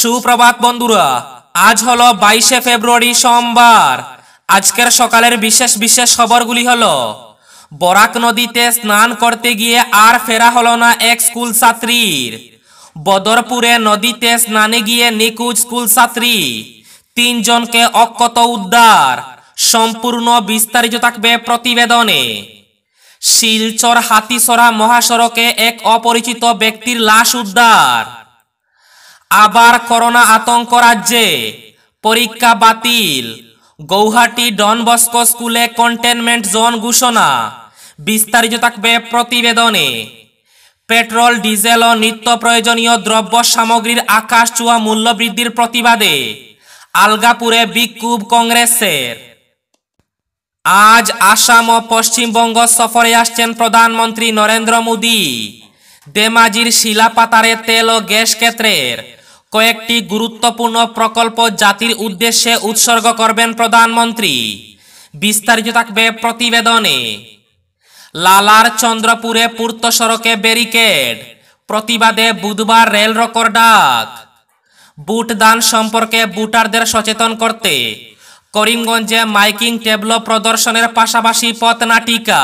সুপ্রভাত বন্ধুরা আজ হলো বাইশে ফেব্রুয়ারি সোমবার আজকের সকালের বিশেষ বিশেষ খবরগুলি হলো বরাক নদীতে স্নান করতে গিয়ে আর ফেরা হলো না এক স্কুল ছাত্রীর বদরপুরে নদীতে স্নানে গিয়ে নিকুজ স্কুল ছাত্রী তিনজনকে অক্ষত উদ্ধার সম্পূর্ণ বিস্তারিত থাকবে প্রতিবেদনে শিলচর হাতিসরা মহাসড়কে এক অপরিচিত ব্যক্তির লাশ উদ্ধার আবার করোনা আতঙ্ক রাজ্যে পরীক্ষা বাতিল গৌহাটি বস্ক স্কুলে কন্টেনমেন্ট জোন ঘোষণা বিস্তারিত থাকবে প্রতিবেদনে পেট্রোল ডিজেল ও নিত্য প্রয়োজনীয় দ্রব্য সামগ্রীর আকাশ চুয়া মূল্যবৃদ্ধির প্রতিবাদে আলগাপুরে বিক্ষোভ কংগ্রেসের আজ আসাম ও পশ্চিমবঙ্গ সফরে আসছেন প্রধানমন্ত্রী নরেন্দ্র মোদী দেমাজির শিলাপাতারে তেল ও গ্যাস ক্ষেত্রের কয়েকটি গুরুত্বপূর্ণ প্রকল্প জাতির উদ্দেশ্যে উৎসর্গ করবেন প্রধানমন্ত্রী বিস্তারিত থাকবে প্রতিবেদনে লালার চন্দ্রপুরে পূর্ত সড়কে ব্যারিকেড প্রতিবাদে বুধবার রেল রকর ডাক বুট দান সম্পর্কে বুটারদের সচেতন করতে করিমগঞ্জে মাইকিং টেবলো প্রদর্শনের পাশাপাশি পথনাটিকা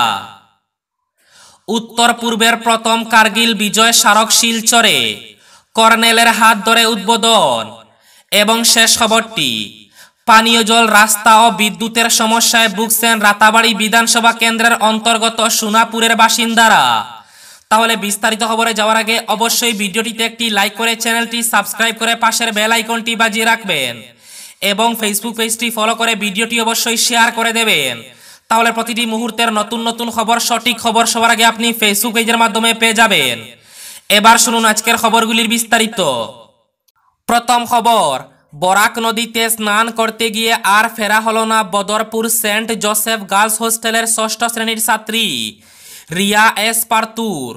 উত্তর পূর্বের প্রথম কার্গিল বিজয় স্মারক শিলচরে কর্নেলের হাত ধরে উদ্বোধন এবং শেষ খবরটি পানীয় জল রাস্তা ও বিদ্যুতের সমস্যায় ভুগছেন রাতাবাড়ি বিধানসভা কেন্দ্রের অন্তর্গত সোনাপুরের বাসিন্দারা তাহলে বিস্তারিত খবরে যাওয়ার আগে অবশ্যই ভিডিওটিতে একটি লাইক করে চ্যানেলটি সাবস্ক্রাইব করে পাশের বেল আইকনটি বাজিয়ে রাখবেন এবং ফেসবুক পেজটি ফলো করে ভিডিওটি অবশ্যই শেয়ার করে দেবেন তাহলে প্রতিটি মুহূর্তের নতুন নতুন খবর সঠিক খবর সবার আগে আপনি ফেসবুক পেজের মাধ্যমে পেয়ে যাবেন এবার শুনুন আজকের খবরগুলির বিস্তারিত প্রথম খবর বরাক নদীতে স্নান করতে গিয়ে আর ফেরা হল না বদরপুর সেন্ট জোসেফ গার্লস হোস্টেলের ষষ্ঠ শ্রেণীর ছাত্রী রিয়া এস পার্তুর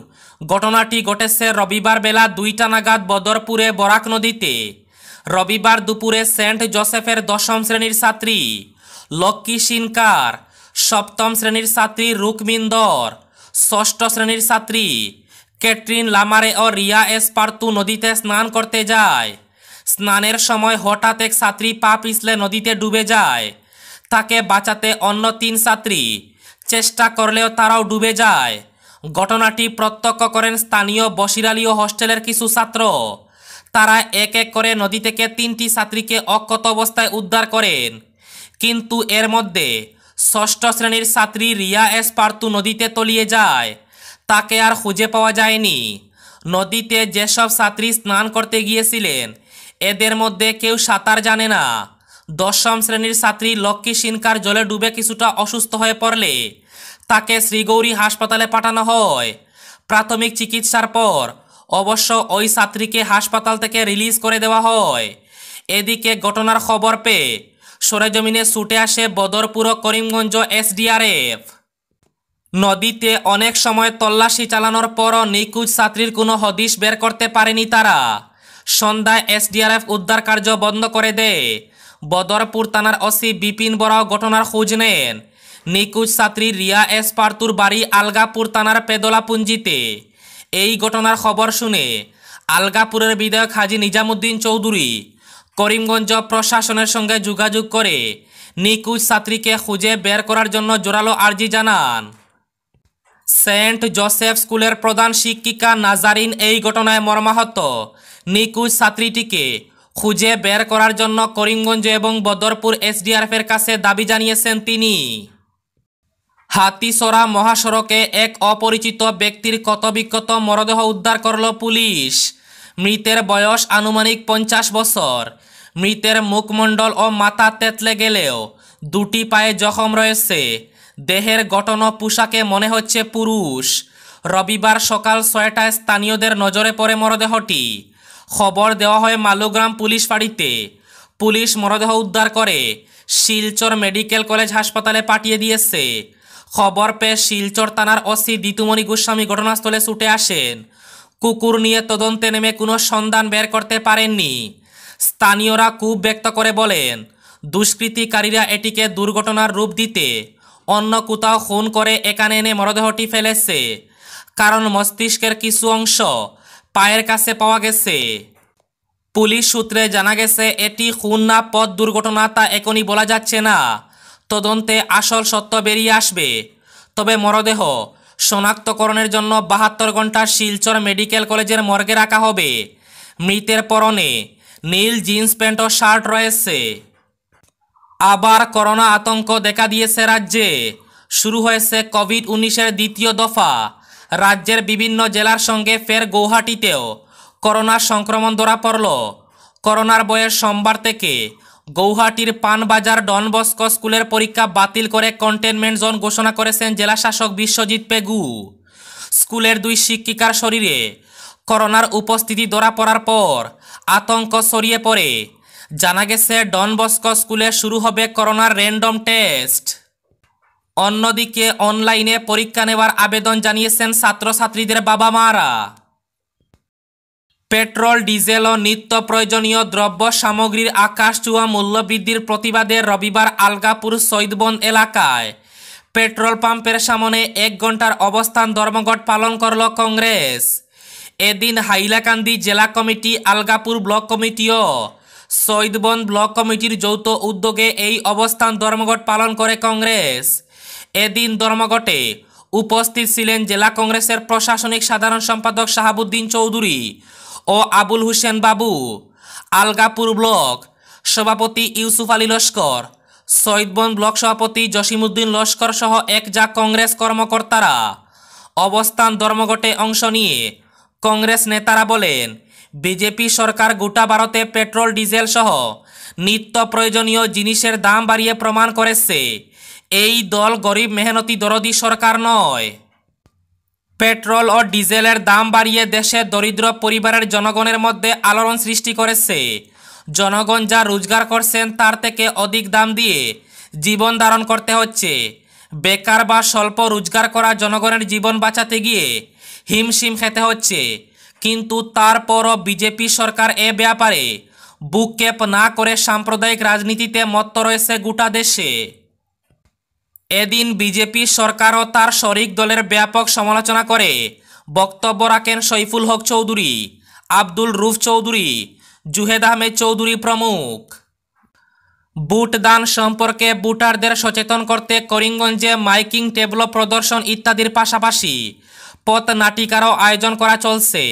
ঘটনাটি ঘটেছে রবিবার বেলা দুইটা নাগাদ বদরপুরে বরাক নদীতে রবিবার দুপুরে সেন্ট জোসেফের দশম শ্রেণীর ছাত্রী লক্ষ্মী সিনকার সপ্তম শ্রেণীর ছাত্রী রুকমিন্দর ষষ্ঠ শ্রেণীর ছাত্রী ক্যাটরিন লামারে ও রিয়া এসপার্তু নদীতে স্নান করতে যায় স্নানের সময় হঠাৎ এক ছাত্রী পা পিছলে নদীতে ডুবে যায় তাকে বাঁচাতে অন্য তিন ছাত্রী চেষ্টা করলেও তারাও ডুবে যায় ঘটনাটি প্রত্যক্ষ করেন স্থানীয় বসিরালীয় হস্টেলের কিছু ছাত্র তারা এক এক করে নদী থেকে তিনটি ছাত্রীকে অক্ষত অবস্থায় উদ্ধার করেন কিন্তু এর মধ্যে ষষ্ঠ শ্রেণীর ছাত্রী রিয়া এস পার্তু নদীতে তলিয়ে যায় তাকে আর খুঁজে পাওয়া যায়নি নদীতে যেসব ছাত্রী স্নান করতে গিয়েছিলেন এদের মধ্যে কেউ সাঁতার জানে না দশম শ্রেণীর ছাত্রী লক্ষ্মী সিনকার জলে ডুবে কিছুটা অসুস্থ হয়ে পড়লে তাকে শ্রীগৌরী হাসপাতালে পাঠানো হয় প্রাথমিক চিকিৎসার পর অবশ্য ওই ছাত্রীকে হাসপাতাল থেকে রিলিজ করে দেওয়া হয় এদিকে ঘটনার খবর পেয়ে সরেজমিনে ছুটে আসে বদরপুর করিমগঞ্জ এসডিআরএফ নদীতে অনেক সময় তল্লাশি চালানোর পরও নিখোঁজ ছাত্রীর কোনো হদিশ বের করতে পারেনি তারা সন্ধ্যায় এসডিআরএফ উদ্ধার কার্য বন্ধ করে দেয় বদরপুর থানার অসি বিপিন বড়াও ঘটনার খোঁজ নেন নিখোঁজ ছাত্রী রিয়া এস পার্তুর বাড়ি আলগাপুর থানার পেদলাপুঞ্জিতে এই ঘটনার খবর শুনে আলগাপুরের বিধায়ক হাজি নিজামুদ্দিন চৌধুরী করিমগঞ্জ প্রশাসনের সঙ্গে যোগাযোগ করে নিখোঁজ ছাত্রীকে খুঁজে বের করার জন্য জোরালো আর্জি জানান সেন্ট জোসেফ স্কুলের প্রধান শিক্ষিকা নাজারিন এই ঘটনায় মর্মাহত নিকুজ ছাত্রীটিকে খুঁজে বের করার জন্য করিমগঞ্জ এবং বদরপুর এসডিআরএফের কাছে দাবি জানিয়েছেন তিনি হাতিসরা মহাসড়কে এক অপরিচিত ব্যক্তির ক্ষতবিক্ষত মরদেহ উদ্ধার করল পুলিশ মৃতের বয়স আনুমানিক পঞ্চাশ বছর মৃতের মুখমণ্ডল ও মাথা তেতলে গেলেও দুটি পায়ে জখম রয়েছে দেহের গঠন পোশাকে মনে হচ্ছে পুরুষ রবিবার সকাল ছয়টায় স্থানীয়দের নজরে পড়ে মরদেহটি খবর দেওয়া হয় মালুগ্রাম পুলিশ ফাড়িতে পুলিশ মরদেহ উদ্ধার করে শিলচর মেডিকেল কলেজ হাসপাতালে পাঠিয়ে দিয়েছে খবর পেয়ে শিলচর থানার অসি দিতুমণি গোস্বামী ঘটনাস্থলে ছুটে আসেন কুকুর নিয়ে তদন্তে নেমে কোনো সন্ধান বের করতে পারেননি স্থানীয়রা কুপ ব্যক্ত করে বলেন দুষ্কৃতিকারীরা এটিকে দুর্ঘটনার রূপ দিতে অন্য কোথাও খুন করে এখানে এনে মরদেহটি ফেলেছে কারণ মস্তিষ্কের কিছু অংশ পায়ের কাছে পাওয়া গেছে পুলিশ সূত্রে জানা গেছে এটি খুন না পথ দুর্ঘটনা তা এখনই বলা যাচ্ছে না তদন্তে আসল সত্য বেরিয়ে আসবে তবে মরদেহ শনাক্তকরণের জন্য বাহাত্তর ঘন্টা শিলচর মেডিকেল কলেজের মর্গে রাখা হবে মৃতের পরনে নীল জিন্স প্যান্ট ও শার্ট রয়েছে আবার করোনা আতঙ্ক দেখা দিয়েছে রাজ্যে শুরু হয়েছে কোভিড উনিশের দ্বিতীয় দফা রাজ্যের বিভিন্ন জেলার সঙ্গে ফের গৌহাটিতেও করোনা সংক্রমণ ধরা পড়ল করোনার বয়ের সোমবার থেকে গৌহাটির পানবাজার ডনবস্কো স্কুলের পরীক্ষা বাতিল করে কন্টেনমেন্ট জোন ঘোষণা করেছেন জেলা শাসক বিশ্বজিৎ পেগু স্কুলের দুই শিক্ষিকার শরীরে করোনার উপস্থিতি ধরা পড়ার পর আতঙ্ক ছড়িয়ে পড়ে জানা গেছে ডন বস্কো স্কুলে শুরু হবে করোনার র্যান্ডম টেস্ট অন্যদিকে অনলাইনে পরীক্ষা নেওয়ার আবেদন জানিয়েছেন ছাত্রছাত্রীদের বাবা মারা পেট্রোল ডিজেল ও নিত্য প্রয়োজনীয় দ্রব্য সামগ্রীর আকাশ চুয়া মূল্যবৃদ্ধির প্রতিবাদে রবিবার আলগাপুর সৈদবন এলাকায় পেট্রোল পাম্পের সামনে এক ঘন্টার অবস্থান ধর্মঘট পালন করল কংগ্রেস এদিন হাইলাকান্দি জেলা কমিটি আলগাপুর ব্লক কমিটিও সৈদবন ব্লক কমিটির যৌথ উদ্যোগে এই অবস্থান ধর্মঘট পালন করে কংগ্রেস এদিন ধর্মঘটে উপস্থিত ছিলেন জেলা কংগ্রেসের প্রশাসনিক সাধারণ সম্পাদক শাহাবুদ্দিন চৌধুরী ও আবুল হোসেন বাবু আলগাপুর ব্লক সভাপতি ইউসুফ আলী লস্কর সৈদবন ব্লক সভাপতি জসিমুদ্দিন লস্কর সহ এক যা কংগ্রেস কর্মকর্তারা অবস্থান ধর্মঘটে অংশ নিয়ে কংগ্রেস নেতারা বলেন বিজেপি সরকার গোটা ভারতে পেট্রোল ডিজেল সহ নিত্য প্রয়োজনীয় জিনিসের দাম বাড়িয়ে প্রমাণ করেছে এই দল গরিব মেহনতি দরদি সরকার নয় পেট্রোল ও ডিজেলের দাম বাড়িয়ে দেশে দরিদ্র পরিবারের জনগণের মধ্যে আলোড়ন সৃষ্টি করেছে জনগণ যা রোজগার করছেন তার থেকে অধিক দাম দিয়ে জীবন ধারণ করতে হচ্ছে বেকার বা স্বল্প রোজগার করা জনগণের জীবন বাঁচাতে গিয়ে হিমশিম খেতে হচ্ছে কিন্তু তারপরও বিজেপি সরকার এ ব্যাপারে বুক ক্যাপ না করে সাম্প্রদায়িক রাজনীতিতে মত্ত রয়েছে গোটা দেশে এদিন বিজেপি সরকারও তার শরিক দলের ব্যাপক সমালোচনা করে বক্তব্য রাখেন সৈফুল হক চৌধুরী আব্দুল রুফ চৌধুরী জুহেদ আহমেদ চৌধুরী প্রমুখ বুট দান সম্পর্কে বুটারদের সচেতন করতে করিমগঞ্জে মাইকিং টেবল প্রদর্শন ইত্যাদির পাশাপাশি পথ নাটিকারও আয়োজন করা চলছে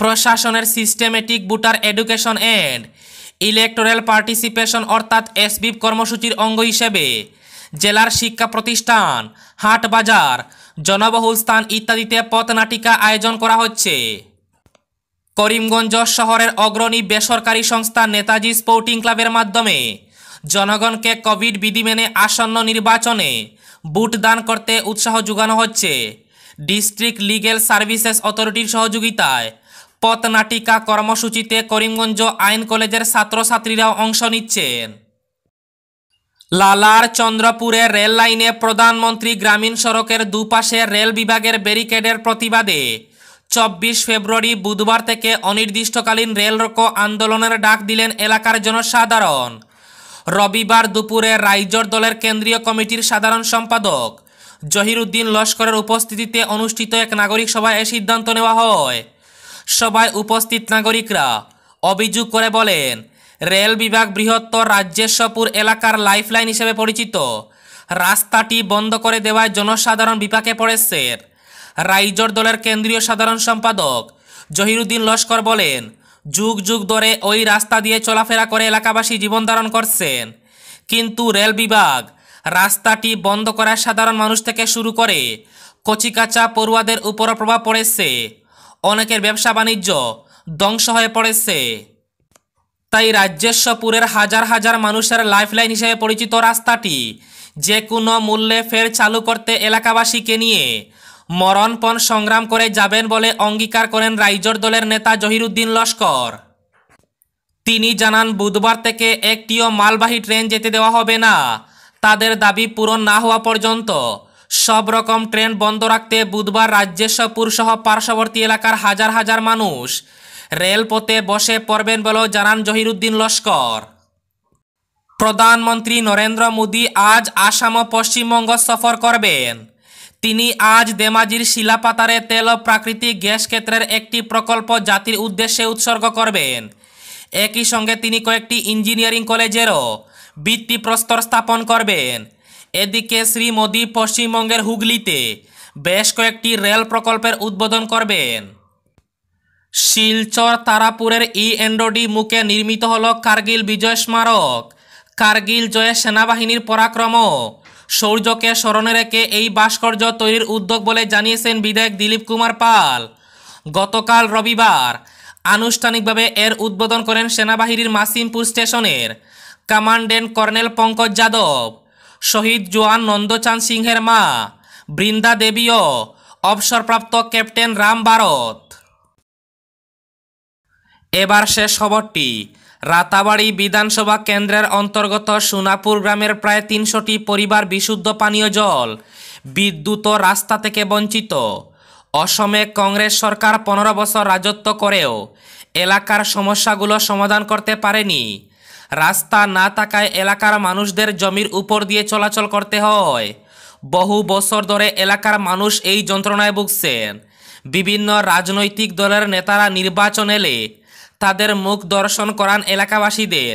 প্রশাসনের systematic voter education and electoral participation অর্থাৎ এসবি কর্মসূচির অঙ্গ হিসেবে জেলার শিক্ষা প্রতিষ্ঠান হাট বাজার জনবহুল স্থান ইত্যাদিতে পথনাটিকা আয়োজন করা হচ্ছে করিমগঞ্জ শহরের অগ্রণী বেসরকারি সংস্থা নেতাজি স্পোর্টিং ক্লাবের মাধ্যমে জনগণকে কোভিড বিধি মেনে আসন্ন নির্বাচনে বুট দান করতে উৎসাহ যোগানো হচ্ছে ডিস্ট্রিক্ট লিগেল সার্ভিসেস অথরিটির সহযোগিতায় পথনাটিকা কর্মসূচিতে করিমগঞ্জ আইন কলেজের ছাত্রছাত্রীরাও অংশ নিচ্ছেন লালার চন্দ্রপুরে রেল লাইনে প্রধানমন্ত্রী গ্রামীণ সড়কের দুপাশে রেল বিভাগের ব্যারিকেডের প্রতিবাদে চব্বিশ ফেব্রুয়ারি বুধবার থেকে অনির্দিষ্টকালীন রেল রোক আন্দোলনের ডাক দিলেন এলাকার জনসাধারণ রবিবার দুপুরে রাইজর দলের কেন্দ্রীয় কমিটির সাধারণ সম্পাদক জহিরুদ্দিন লস্করের উপস্থিতিতে অনুষ্ঠিত এক নাগরিক সভায় এ সিদ্ধান্ত নেওয়া হয় সভায় উপস্থিত নাগরিকরা অভিযোগ করে বলেন রেল বিভাগ বৃহত্তর রাজ্যেশ্বরপুর এলাকার লাইফলাইন হিসেবে পরিচিত রাস্তাটি বন্ধ করে দেওয়ায় জনসাধারণ বিপাকে পড়েছে রাইজর দলের কেন্দ্রীয় সাধারণ সম্পাদক জহিরুদ্দিন লস্কর বলেন যুগ যুগ ধরে ওই রাস্তা দিয়ে চলাফেরা করে এলাকাবাসী জীবন ধারণ করছেন কিন্তু রেল বিভাগ রাস্তাটি বন্ধ করা সাধারণ মানুষ থেকে শুরু করে কচিকাচা পড়ুয়াদের উপরও প্রভাব পড়েছে অনেকের ব্যবসা বাণিজ্য ধ্বংস হয়ে পড়েছে তাই রাজ্যেশ্বপুরের হাজার হাজার মানুষের লাইফলাইন হিসেবে পরিচিত রাস্তাটি যে কোনো মূল্যে ফের চালু করতে এলাকাবাসীকে নিয়ে মরণপণ সংগ্রাম করে যাবেন বলে অঙ্গীকার করেন রাইজর দলের নেতা জহিরুদ্দিন লস্কর তিনি জানান বুধবার থেকে একটিও মালবাহী ট্রেন যেতে দেওয়া হবে না তাদের দাবি পূরণ না হওয়া পর্যন্ত সব রকম ট্রেন বন্ধ রাখতে বুধবার রাজ্যেশ্বরপুর সহ পার্শ্ববর্তী এলাকার হাজার হাজার মানুষ রেলপথে বসে পড়বেন বলেও জানান জহিরুদ্দিন লস্কর প্রধানমন্ত্রী নরেন্দ্র মোদী আজ আসাম ও পশ্চিমবঙ্গ সফর করবেন তিনি আজ দেমাজির শিলাপাতারে তেল ও প্রাকৃতিক গ্যাস ক্ষেত্রের একটি প্রকল্প জাতির উদ্দেশ্যে উৎসর্গ করবেন একই সঙ্গে তিনি কয়েকটি ইঞ্জিনিয়ারিং কলেজেরও ভিত্তিপ্রস্তর স্থাপন করবেন এদিকে শ্রী মোদী পশ্চিমবঙ্গের হুগলিতে বেশ কয়েকটি রেল প্রকল্পের উদ্বোধন করবেন শিলচর তারাপুরের ই এন্ডোডি মুখে নির্মিত হল কার্গিল বিজয় স্মারক কার্গিল জয়ে সেনাবাহিনীর পরাক্রম সৌর্যকে স্মরণে রেখে এই ভাস্কর্য তৈরির উদ্যোগ বলে জানিয়েছেন বিধায়ক দিলীপ কুমার পাল গতকাল রবিবার আনুষ্ঠানিকভাবে এর উদ্বোধন করেন সেনাবাহিনীর মাসিমপুর স্টেশনের কমান্ডেন্ট কর্নেল পঙ্কজ যাদব শহীদ জোয়ান নন্দচাঁদ সিংহের মা বৃন্দা দেবীও অবসরপ্রাপ্ত ক্যাপ্টেন রাম ভারত এবার শেষ খবরটি রাতাবাড়ি বিধানসভা কেন্দ্রের অন্তর্গত সোনাপুর গ্রামের প্রায় তিনশোটি পরিবার বিশুদ্ধ পানীয় জল বিদ্যুৎ রাস্তা থেকে বঞ্চিত অসমে কংগ্রেস সরকার পনেরো বছর রাজত্ব করেও এলাকার সমস্যাগুলো সমাধান করতে পারেনি রাস্তা না থাকায় এলাকার মানুষদের জমির উপর দিয়ে চলাচল করতে হয় বহু বছর ধরে এলাকার মানুষ এই যন্ত্রণায় ভুগছেন বিভিন্ন রাজনৈতিক দলের নেতারা নির্বাচন এলে তাদের মুখ দর্শন করান এলাকাবাসীদের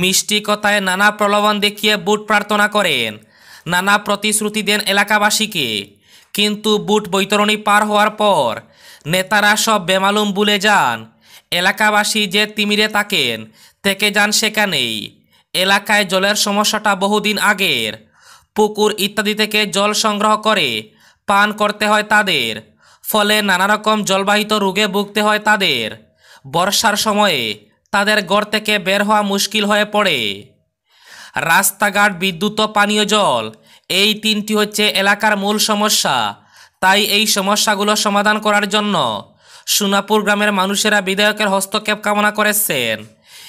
মিষ্টি কথায় নানা প্রলোভন দেখিয়ে বুট প্রার্থনা করেন নানা প্রতিশ্রুতি দেন এলাকাবাসীকে কিন্তু বুট বৈতরণী পার হওয়ার পর নেতারা সব বেমালুম ভুলে যান এলাকাবাসী যে তিমিরে থাকেন থেকে যান সেখানেই এলাকায় জলের সমস্যাটা বহুদিন আগের পুকুর ইত্যাদি থেকে জল সংগ্রহ করে পান করতে হয় তাদের ফলে নানা রকম জলবাহিত রোগে ভুগতে হয় তাদের বর্ষার সময়ে তাদের গড় থেকে বের হওয়া মুশকিল হয়ে পড়ে রাস্তাঘাট বিদ্যুৎ ও পানীয় জল এই তিনটি হচ্ছে এলাকার মূল সমস্যা তাই এই সমস্যাগুলো সমাধান করার জন্য সোনাপুর গ্রামের মানুষেরা বিধায়কের হস্তক্ষেপ কামনা করেছেন